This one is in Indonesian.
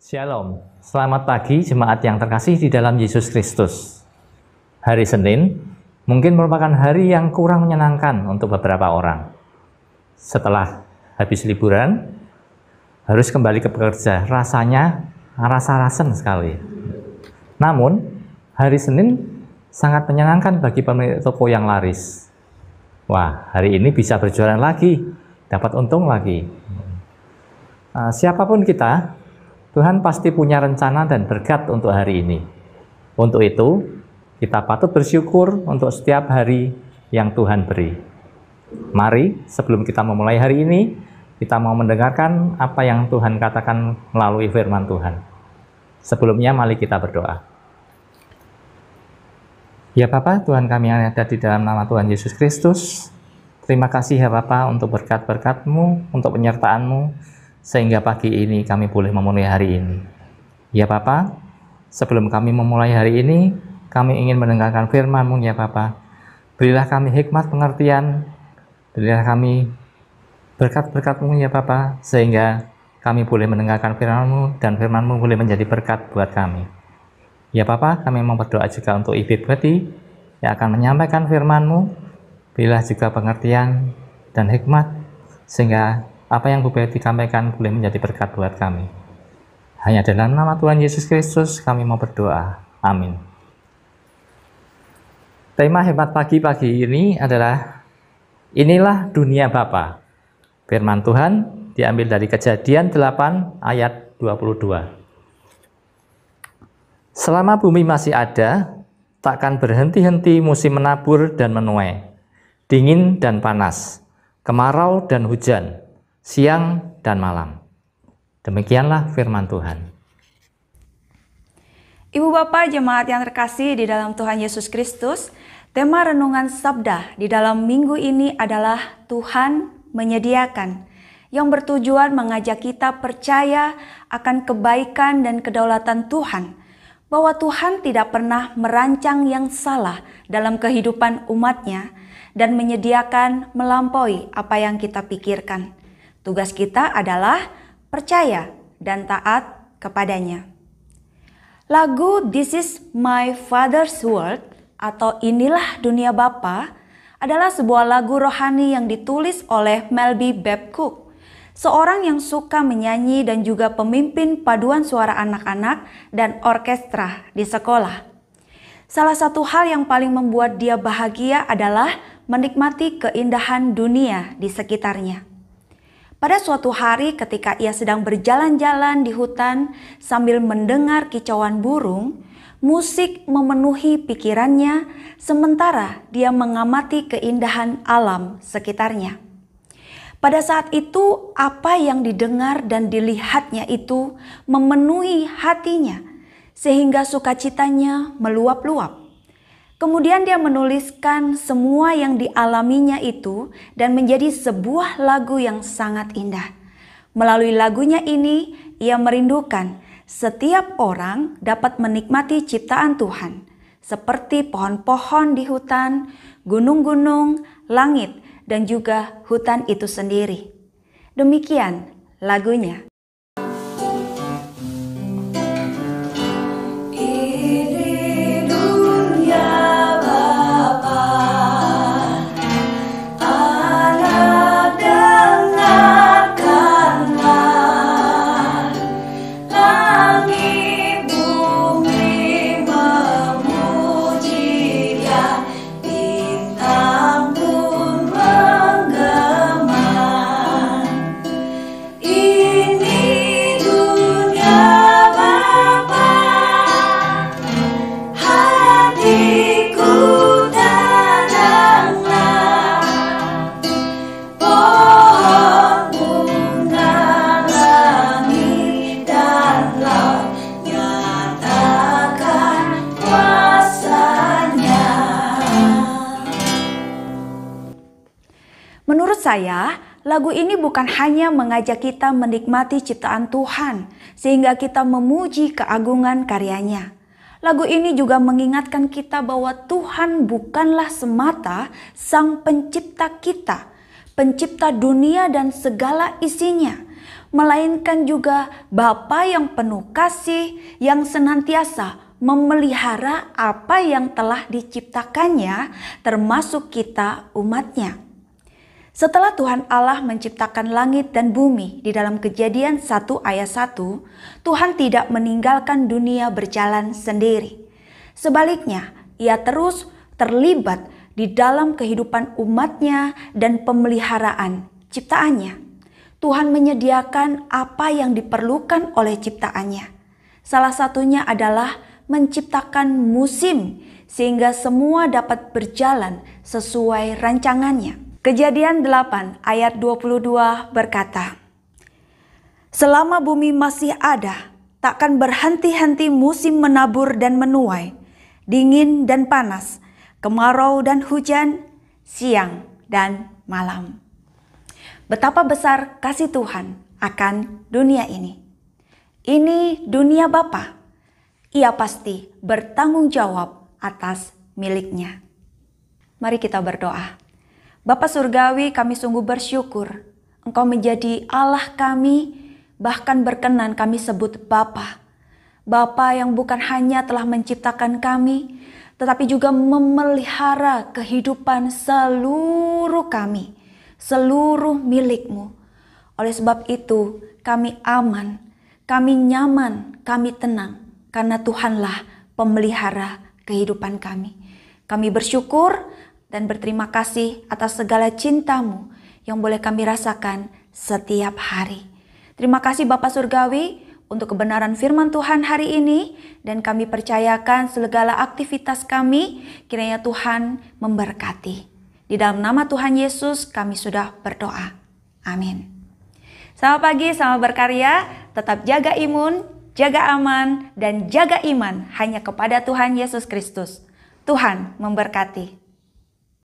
Shalom, selamat pagi jemaat yang terkasih di dalam Yesus Kristus. Hari Senin mungkin merupakan hari yang kurang menyenangkan untuk beberapa orang. Setelah habis liburan, harus kembali ke pekerja. Rasanya rasa-rasen sekali. Namun, hari Senin sangat menyenangkan bagi pemilik toko yang laris. Wah, hari ini bisa berjualan lagi, dapat untung lagi. Nah, siapapun kita, Tuhan pasti punya rencana dan berkat untuk hari ini. Untuk itu, kita patut bersyukur untuk setiap hari yang Tuhan beri. Mari, sebelum kita memulai hari ini, kita mau mendengarkan apa yang Tuhan katakan melalui firman Tuhan. Sebelumnya, mari kita berdoa. Ya Bapa, Tuhan kami yang ada di dalam nama Tuhan Yesus Kristus, terima kasih ya Bapa untuk berkat-berkatmu, untuk penyertaanmu sehingga pagi ini kami boleh memulai hari ini. Ya Bapa, sebelum kami memulai hari ini, kami ingin mendengarkan firman-Mu ya Bapa. Berilah kami hikmat pengertian, berilah kami berkat-berkat-Mu ya Bapa, sehingga kami boleh mendengarkan firman-Mu dan firman-Mu boleh menjadi berkat buat kami. Ya Bapa, kami mau berdoa juga untuk Ibu Betty yang akan menyampaikan firman-Mu, berilah juga pengertian dan hikmat sehingga apa yang Bu Betty sampaikan boleh menjadi berkat buat kami. Hanya dalam nama Tuhan Yesus Kristus kami mau berdoa. Amin. Tema hebat pagi-pagi ini adalah Inilah dunia Bapa. Firman Tuhan diambil dari kejadian 8 ayat 22. Selama bumi masih ada, takkan berhenti-henti musim menabur dan menuai, dingin dan panas, kemarau dan hujan, siang dan malam. Demikianlah firman Tuhan. Ibu bapak jemaat yang terkasih di dalam Tuhan Yesus Kristus, tema renungan sabda di dalam minggu ini adalah Tuhan menyediakan yang bertujuan mengajak kita percaya akan kebaikan dan kedaulatan Tuhan, bahwa Tuhan tidak pernah merancang yang salah dalam kehidupan umatnya dan menyediakan melampaui apa yang kita pikirkan. Tugas kita adalah percaya dan taat kepadanya. Lagu This is my father's world atau Inilah dunia Bapa adalah sebuah lagu rohani yang ditulis oleh Melby Babcock, seorang yang suka menyanyi dan juga pemimpin paduan suara anak-anak dan orkestra di sekolah. Salah satu hal yang paling membuat dia bahagia adalah menikmati keindahan dunia di sekitarnya. Pada suatu hari ketika ia sedang berjalan-jalan di hutan sambil mendengar kicauan burung, musik memenuhi pikirannya sementara dia mengamati keindahan alam sekitarnya. Pada saat itu apa yang didengar dan dilihatnya itu memenuhi hatinya sehingga sukacitanya meluap-luap. Kemudian dia menuliskan semua yang dialaminya itu dan menjadi sebuah lagu yang sangat indah. Melalui lagunya ini, ia merindukan setiap orang dapat menikmati ciptaan Tuhan, seperti pohon-pohon di hutan, gunung-gunung, langit, dan juga hutan itu sendiri. Demikian lagunya. saya, lagu ini bukan hanya mengajak kita menikmati ciptaan Tuhan, sehingga kita memuji keagungan karyanya. Lagu ini juga mengingatkan kita bahwa Tuhan bukanlah semata Sang Pencipta kita, Pencipta dunia dan segala isinya, melainkan juga Bapa yang penuh kasih, yang senantiasa memelihara apa yang telah diciptakannya, termasuk kita umatnya. Setelah Tuhan Allah menciptakan langit dan bumi di dalam kejadian 1 ayat 1, Tuhan tidak meninggalkan dunia berjalan sendiri. Sebaliknya, ia terus terlibat di dalam kehidupan umatnya dan pemeliharaan ciptaannya. Tuhan menyediakan apa yang diperlukan oleh ciptaannya. Salah satunya adalah menciptakan musim sehingga semua dapat berjalan sesuai rancangannya. Kejadian 8 ayat 22 berkata, Selama bumi masih ada, takkan berhenti-henti musim menabur dan menuai, dingin dan panas, kemarau dan hujan, siang dan malam. Betapa besar kasih Tuhan akan dunia ini. Ini dunia Bapa. Ia pasti bertanggung jawab atas miliknya. Mari kita berdoa. Bapa Surgawi kami sungguh bersyukur Engkau menjadi Allah kami bahkan berkenan kami sebut Bapa. Bapa yang bukan hanya telah menciptakan kami tetapi juga memelihara kehidupan seluruh kami, seluruh milikmu. Oleh sebab itu kami aman, kami nyaman, kami tenang karena Tuhanlah pemelihara kehidupan kami. Kami bersyukur dan berterima kasih atas segala cintamu yang boleh kami rasakan setiap hari. Terima kasih Bapak Surgawi untuk kebenaran firman Tuhan hari ini dan kami percayakan segala aktivitas kami kiranya Tuhan memberkati. Di dalam nama Tuhan Yesus kami sudah berdoa. Amin. Selamat pagi, selamat berkarya, tetap jaga imun, jaga aman, dan jaga iman hanya kepada Tuhan Yesus Kristus. Tuhan memberkati.